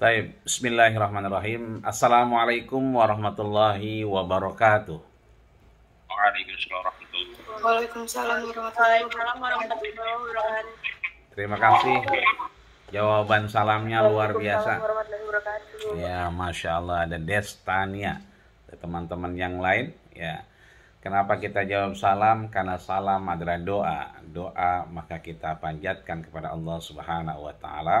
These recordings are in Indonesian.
Taib, bismillahirrahmanirrahim. Assalamualaikum warahmatullahi wabarakatuh. Waalaikumsalam warahmatullahi wabarakatuh. Terima kasih. Jawaban salamnya luar biasa. Ya, masya Allah ada Destania, teman-teman yang lain. Ya, kenapa kita jawab salam? Karena salam adalah doa. Doa maka kita panjatkan kepada Allah Subhanahu Wa Taala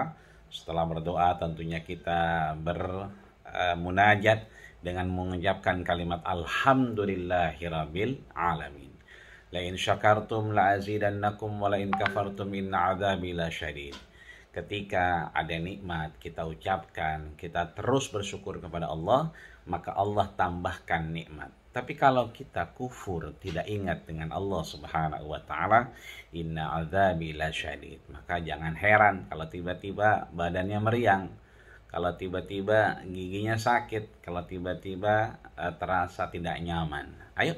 setelah berdoa tentunya kita bermunajat dengan mengucapkan kalimat alhamdulillahirabbil alamin. La in syakartum la azidannakum wa la in kafartum in adzabi syadid ketika ada nikmat kita ucapkan, kita terus bersyukur kepada Allah, maka Allah tambahkan nikmat. Tapi kalau kita kufur, tidak ingat dengan Allah Subhanahu wa taala, inna azabi lasyadid. Maka jangan heran kalau tiba-tiba badannya meriang, kalau tiba-tiba giginya sakit, kalau tiba-tiba eh, terasa tidak nyaman. Ayo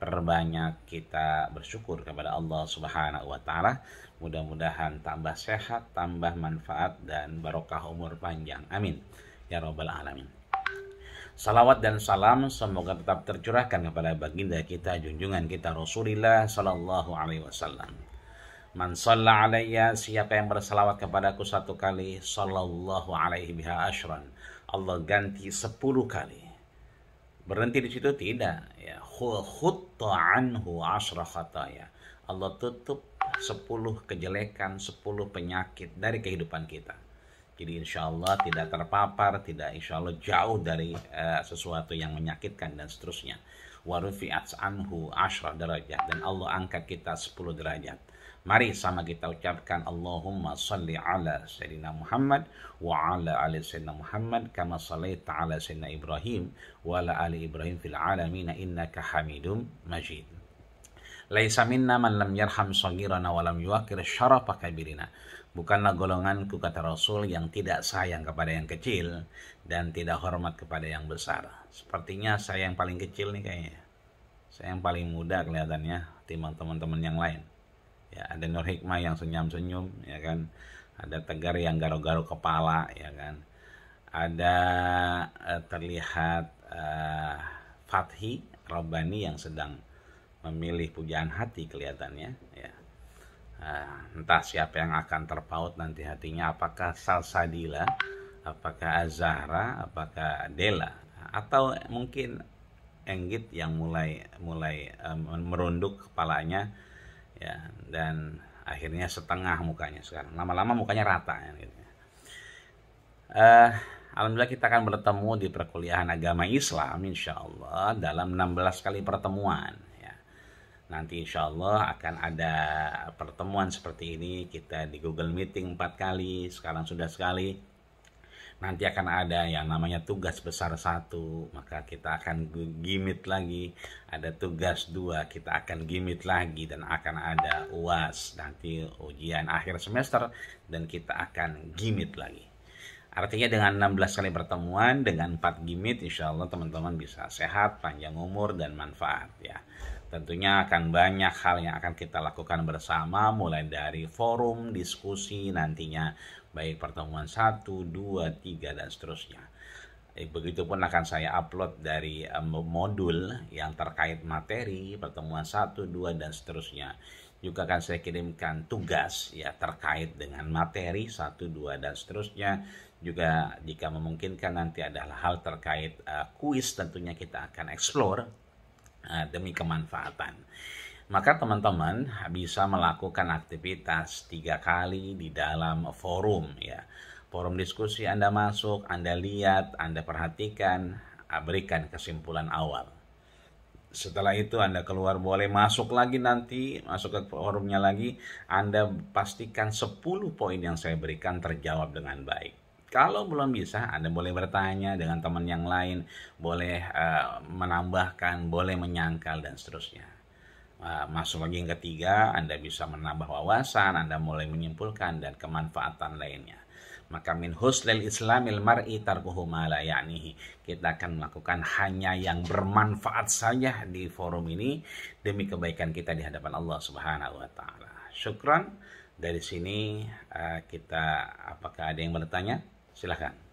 perbanyak kita bersyukur kepada Allah Subhanahu wa taala. Mudah-mudahan tambah sehat, tambah manfaat dan barokah umur panjang. Amin. Ya rabbal alamin. Salawat dan salam semoga tetap tercurahkan kepada baginda kita junjungan kita Rasulullah sallallahu alaihi wasallam. Man shalla alayya siapa yang bersalawat kepadaku satu kali sallallahu alaihi biha Allah ganti sepuluh kali Berhenti di situ tidak. Ya. Khutta anhu asra khataya. Allah tutup sepuluh kejelekan, sepuluh penyakit dari kehidupan kita. Jadi insya Allah tidak terpapar, tidak insya Allah jauh dari uh, sesuatu yang menyakitkan dan seterusnya. warufiat anhu ashra derajat dan Allah angkat kita 10 derajat. Mari sama kita ucapkan Allahumma salli ala Sayyidina Muhammad wa ala ali Sayyidina Muhammad kama salaita ala Sayyidina Ibrahim wa ala ali Ibrahim fil alamin innaka hamidum majid. Laisa minna man lam yarham sagirana wa lam yuakir syarafa kabirina. Bukanlah golonganku kata Rasul yang tidak sayang kepada yang kecil dan tidak hormat kepada yang besar. Sepertinya saya yang paling kecil nih kayaknya. Saya yang paling muda kelihatannya timbang teman-teman yang lain. Ya, ada Nur Hikmah yang senyum-senyum, ya kan. Ada Tegar yang garuk-garuk kepala, ya kan. Ada eh, terlihat eh, Fathi Robani yang sedang memilih pujian hati kelihatannya ya ah, entah siapa yang akan terpaut nanti hatinya apakah Salsadila apakah Azahra apakah Dela atau mungkin Enggit yang mulai mulai um, merunduk kepalanya ya dan akhirnya setengah mukanya sekarang lama-lama mukanya rata ya, gitu. uh, Alhamdulillah kita akan bertemu di perkuliahan agama Islam insya Allah dalam 16 kali pertemuan nanti insya Allah akan ada pertemuan seperti ini kita di Google Meeting empat kali sekarang sudah sekali nanti akan ada yang namanya tugas besar satu maka kita akan gimit lagi ada tugas dua kita akan gimit lagi dan akan ada uas nanti ujian akhir semester dan kita akan gimit lagi Artinya dengan 16 kali pertemuan dengan 4 gimmick insya Allah teman-teman bisa sehat, panjang umur dan manfaat ya. Tentunya akan banyak hal yang akan kita lakukan bersama mulai dari forum, diskusi nantinya baik pertemuan 1, 2, 3 dan seterusnya. Eh, begitupun akan saya upload dari eh, modul yang terkait materi, pertemuan 1, 2 dan seterusnya juga akan saya kirimkan tugas ya terkait dengan materi 1, 2 dan seterusnya. Juga jika memungkinkan nanti adalah hal terkait uh, kuis tentunya kita akan explore uh, demi kemanfaatan. Maka teman-teman bisa melakukan aktivitas tiga kali di dalam forum ya. Forum diskusi Anda masuk, Anda lihat, Anda perhatikan, eh, berikan kesimpulan awal setelah itu Anda keluar boleh masuk lagi nanti, masuk ke forumnya lagi, Anda pastikan 10 poin yang saya berikan terjawab dengan baik. Kalau belum bisa, Anda boleh bertanya dengan teman yang lain, boleh uh, menambahkan, boleh menyangkal dan seterusnya. Eh, masuk lagi yang ketiga, Anda bisa menambah wawasan, Anda mulai menyimpulkan dan kemanfaatan lainnya. Maka min huslil islamil mar'i tarkuhu ma la ya'nihi. Kita akan melakukan hanya yang bermanfaat saja di forum ini demi kebaikan kita di hadapan Allah Subhanahu wa taala. Syukran. Dari sini uh, kita apakah ada yang bertanya? Silahkan.